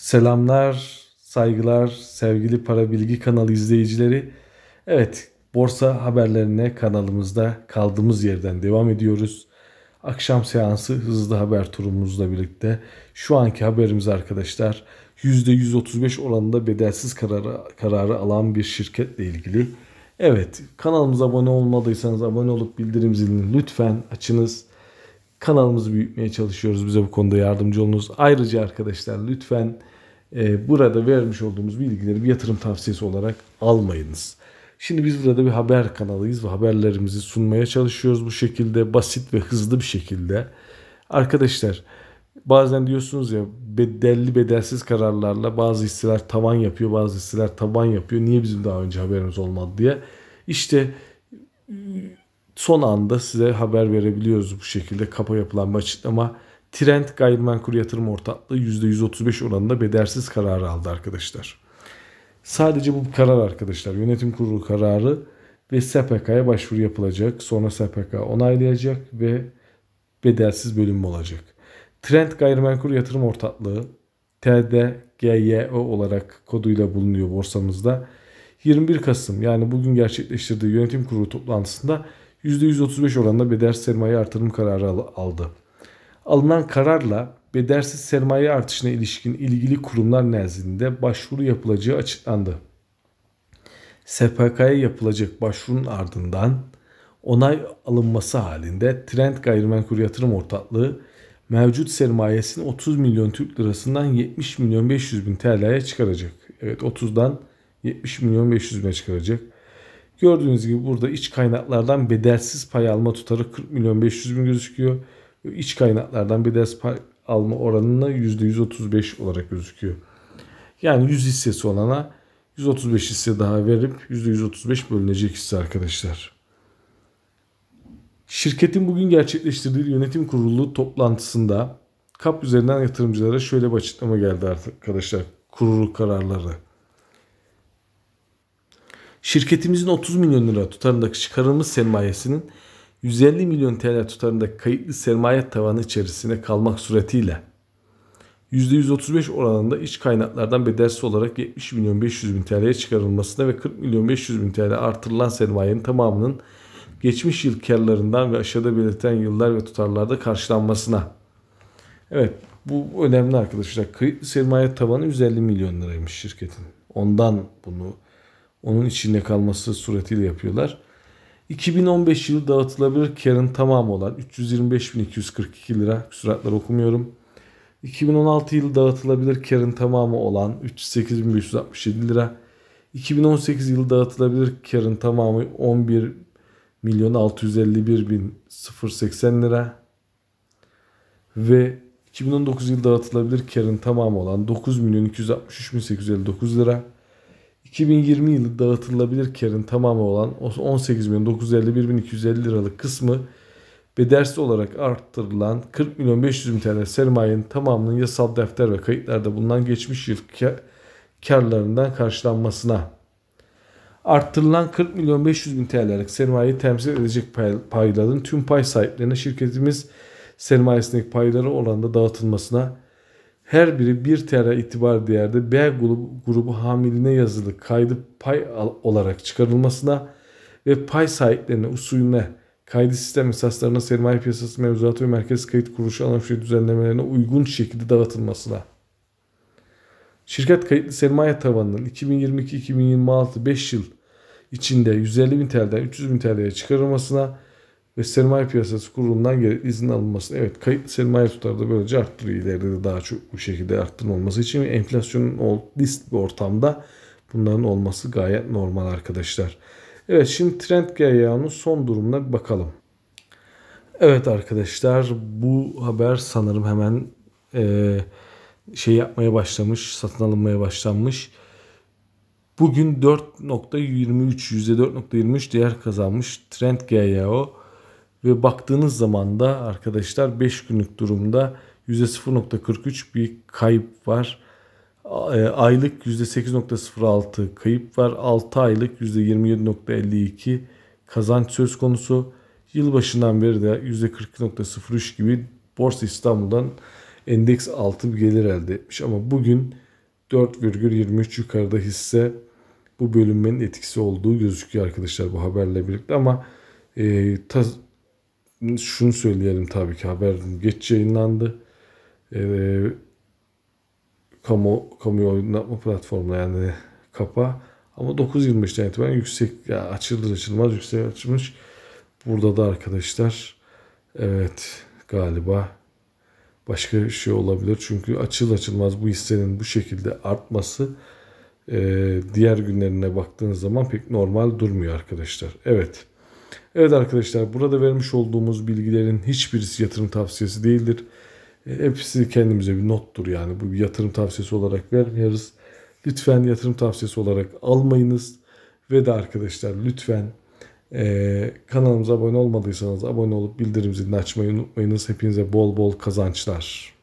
Selamlar, saygılar sevgili Para Bilgi kanalı izleyicileri. Evet, borsa haberlerine kanalımızda kaldığımız yerden devam ediyoruz. Akşam seansı hızlı haber turumuzla birlikte şu anki haberimiz arkadaşlar %135 oranında bedelsiz kararı, kararı alan bir şirketle ilgili. Evet kanalımıza abone olmadıysanız abone olup bildirim zilini lütfen açınız. Kanalımızı büyütmeye çalışıyoruz. Bize bu konuda yardımcı olunuz. Ayrıca arkadaşlar lütfen e, burada vermiş olduğumuz bilgileri bir yatırım tavsiyesi olarak almayınız. Şimdi biz burada bir haber kanalıyız ve haberlerimizi sunmaya çalışıyoruz bu şekilde basit ve hızlı bir şekilde. Arkadaşlar bazen diyorsunuz ya bedelli bedelsiz kararlarla bazı hisseler tavan yapıyor bazı hisseler taban yapıyor. Niye bizim daha önce haberimiz olmadı diye. İşte son anda size haber verebiliyoruz bu şekilde kapa yapılan bir açıklama. Trend Gayrimenkul Yatırım Ortaklığı %135 oranında bedersiz kararı aldı arkadaşlar. Sadece bu karar arkadaşlar yönetim kurulu kararı ve SPK'ya başvuru yapılacak. Sonra SPK onaylayacak ve bedelsiz bölünme olacak. Trend Gayrimenkul Yatırım Ortaklığı TDGYO olarak koduyla bulunuyor borsamızda. 21 Kasım yani bugün gerçekleştirdiği yönetim kurulu toplantısında %135 oranında bedelsiz sermaye artırım kararı aldı. Alınan kararla bedelsiz sermaye artışına ilişkin ilgili kurumlar nezdinde başvuru yapılacağı açıklandı. SPK'ya yapılacak başvurunun ardından onay alınması halinde Trend Gayrimenkul Yatırım Ortaklığı mevcut sermayesini 30 milyon Türk lirasından 70 milyon 500 bin TL'ye çıkaracak. Evet 30'dan 70 milyon 500 bine çıkaracak. Gördüğünüz gibi burada iç kaynaklardan bedelsiz pay alma tutarı 40 milyon 500 bin gözüküyor. İç kaynaklardan bedelsiz pay alma oranına %135 olarak gözüküyor. Yani 100 hissesi olana 135 hisse daha verip %135 bölünecek hisse arkadaşlar. Şirketin bugün gerçekleştirdiği yönetim kurulu toplantısında KAP üzerinden yatırımcılara şöyle bir açıklama geldi arkadaşlar. Kurulu kararları. Şirketimizin 30 milyon lira tutarındaki çıkarılmış sermayesinin 150 milyon TL tutarındaki kayıtlı sermaye tavanı içerisine kalmak suretiyle %135 oranında iç kaynaklardan bedelsiz olarak 70 milyon 500 bin TL'ye çıkarılmasına ve 40 milyon 500 bin TL artırılan sermayenin tamamının geçmiş yıl karlarından ve aşağıda belirtilen yıllar ve tutarlarda karşılanmasına. Evet bu önemli arkadaşlar. Kayıtlı sermaye tavanı 150 milyon liraymış şirketin. Ondan bunu onun içinde kalması suretiyle yapıyorlar. 2015 yılı dağıtılabilir karın tamamı olan 325.242 lira küsuratları okumuyorum. 2016 yılı dağıtılabilir karın tamamı olan 308.567 lira. 2018 yılı dağıtılabilir karın tamamı 11 milyon 651 bin 080 lira ve 2019 yılı dağıtılabilir karın tamamı olan 9 milyon 263 bin 859 lira. 2020 yılı dağıtılabilir karın tamamı olan 18.951.250 liralık kısmı bedelsiz olarak arttırılan 40 milyon 500 bin TL sermayenin tamamının yasal defter ve kayıtlarda bulunan geçmiş yıl karlarından karşılanmasına arttırılan 40 milyon 500 bin TL'lik sermayeyi temsil edecek payların tüm pay sahiplerine şirketimiz sermayesindeki payları oranda dağıtılmasına her biri 1 TL itibar değerde B grubu, grubu hamiline yazılı kaydı pay olarak çıkarılmasına ve pay sahiplerine usulüne kaydı sistem esaslarına sermaye piyasası mevzuatı ve merkez kayıt kuruluşu anlaşılıyor düzenlemelerine uygun şekilde dağıtılmasına. Şirket kayıtlı sermaye tavanının 2022-2026 5 yıl içinde 150 bin TL'den 300 bin TL'ye çıkarılmasına ve sermaye piyasası kurulundan geri izin alınması. Evet kayıt sermaye tutarı da böylece arttırıyor. İleride de daha çok bu şekilde arttırılması için ve enflasyonun ol, list bir ortamda bunların olması gayet normal arkadaşlar. Evet şimdi trend GYA'nın son durumuna bir bakalım. Evet arkadaşlar bu haber sanırım hemen e, şey yapmaya başlamış, satın alınmaya başlanmış. Bugün 4.23 %4.23 değer kazanmış Trend GYO ve baktığınız zaman da arkadaşlar 5 günlük durumda %0.43 bir kayıp var. E, aylık %8.06 kayıp var. 6 aylık %27.52 kazanç söz konusu. Yılbaşından beri de %42.03 gibi Borsa İstanbul'dan endeks altı bir gelir elde etmiş. Ama bugün 4,23 yukarıda hisse bu bölünmenin etkisi olduğu gözüküyor arkadaşlar bu haberle birlikte ama e, şunu söyleyelim tabii ki haber geç yayınlandı. Ee, kamu, kamu oynatma platformu yani kapa. Ama 9.25'ten itibaren yüksek ya açılır açılmaz yüksek açılmış. Burada da arkadaşlar evet galiba başka bir şey olabilir. Çünkü açılır açılmaz bu hissenin bu şekilde artması e, diğer günlerine baktığınız zaman pek normal durmuyor arkadaşlar. Evet. Evet arkadaşlar burada vermiş olduğumuz bilgilerin hiçbirisi yatırım tavsiyesi değildir. E, hepsi kendimize bir nottur yani bu bir yatırım tavsiyesi olarak vermiyoruz. Lütfen yatırım tavsiyesi olarak almayınız. Ve de arkadaşlar lütfen e, kanalımıza abone olmadıysanız abone olup bildirim zilini açmayı unutmayınız. Hepinize bol bol kazançlar.